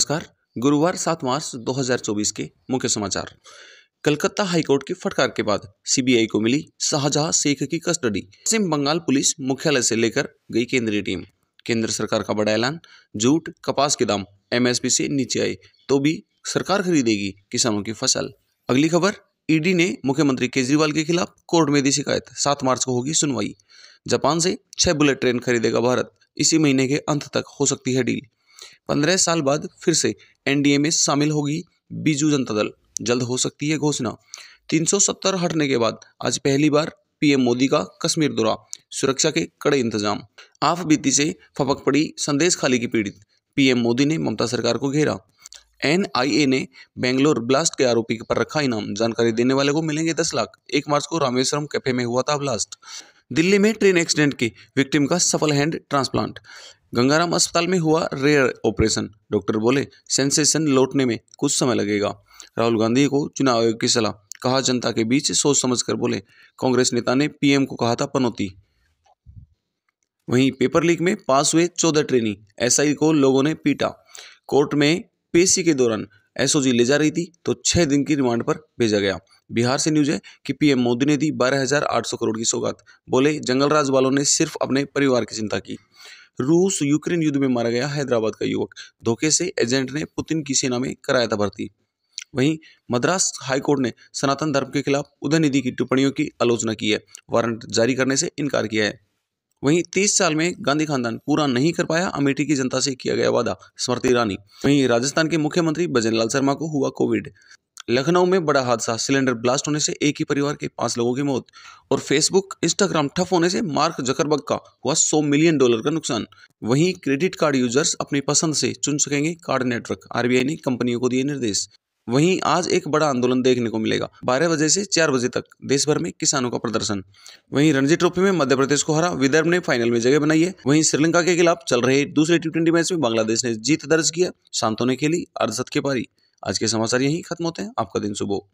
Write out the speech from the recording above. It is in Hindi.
नमस्कार गुरुवार सात मार्च 2024 के मुख्य समाचार कलकत्ता हाईकोर्ट के फटकार के बाद सीबीआई को मिली शाहजहां शेख की कस्टडी पश्चिम बंगाल पुलिस मुख्यालय से लेकर गई केंद्रीय टीम केंद्र सरकार का बड़ा ऐलान जूट कपास के दाम एमएसपी से नीचे आए तो भी सरकार खरीदेगी किसानों की फसल अगली खबर ईडी ने मुख्यमंत्री केजरीवाल के खिलाफ कोर्ट में दी शिकायत सात मार्च को होगी सुनवाई जापान से छह बुलेट ट्रेन खरीदेगा भारत इसी महीने के अंत तक हो सकती है डील पंद्रह साल बाद फिर से एनडीए में शामिल होगी बीजू जनता दल जल्द हो सकती है घोषणा 370 हटने के बाद आज पहली बार पीएम मोदी का कश्मीर दौरा सुरक्षा के कड़े इंतजाम आफ बीती से फपक पड़ी संदेश खाली की पीड़ित पीएम मोदी ने ममता सरकार को घेरा एनआईए ने बेंगलोर ब्लास्ट के आरोपी पर रखा इनाम जानकारी देने वाले को मिलेंगे दस लाख एक मार्च को रामेश्वरम कैफे में हुआ था ब्लास्ट दिल्ली में ट्रेन एक्सीडेंट के विक्टिम का सफल हैंड ट्रांसप्लांट गंगाराम अस्पताल में हुआ रेयर ऑपरेशन डॉक्टर बोले सेंसेशन लौटने में कुछ समय लगेगा राहुल गांधी को चुनाव आयोग की सलाह कहा जनता के बीच सोच समझकर बोले कांग्रेस नेता ने पीएम को कहा था पनौती वहीं पेपर लीक में पास हुए चौदह ट्रेनी एसआई को लोगों ने पीटा कोर्ट में पेशी के दौरान एसओजी ले जा रही थी तो छह दिन की रिमांड पर भेजा गया बिहार से न्यूज है कि पीएम मोदी ने दी 12,800 करोड़ की सौगात बोले जंगलराज वालों ने सिर्फ अपने परिवार की चिंता की रूस यूक्रेन युद्ध में मारा गया हैदराबाद का युवक धोखे से एजेंट ने पुतिन की सेना में कराया था भर्ती वहीं मद्रास हाईकोर्ट ने सनातन धर्म के खिलाफ उदय निधि की टिप्पणियों की आलोचना की है वारंट जारी करने से इनकार किया है वहीं तीस साल में गांधी खानदान पूरा नहीं कर पाया अमेठी की जनता से किया गया वादा स्मृति ईरानी वहीं राजस्थान के मुख्यमंत्री लाल शर्मा को हुआ कोविड लखनऊ में बड़ा हादसा सिलेंडर ब्लास्ट होने से एक ही परिवार के पांच लोगों की मौत और फेसबुक इंस्टाग्राम ठप होने से मार्क जकरबर्ग का हुआ 100 मिलियन डॉलर का नुकसान वहीं क्रेडिट कार्ड यूजर्स अपनी पसंद से चुन सकेंगे कार्ड नेटवर्क आरबीआई ने कंपनियों को दिए निर्देश वहीं आज एक बड़ा आंदोलन देखने को मिलेगा बारह बजे से चार बजे तक देश भर में किसानों का प्रदर्शन वहीं रणजी ट्रॉफी में मध्य प्रदेश को हरा विदर्भ ने फाइनल में जगह बनाई है वहीं श्रीलंका के खिलाफ चल रहे दूसरे टी ट्वेंटी मैच में बांग्लादेश ने जीत दर्ज किया शांतों ने खेली अर्धशत के पारी आज के समाचार यहीं खत्म होते हैं आपका दिन सुबह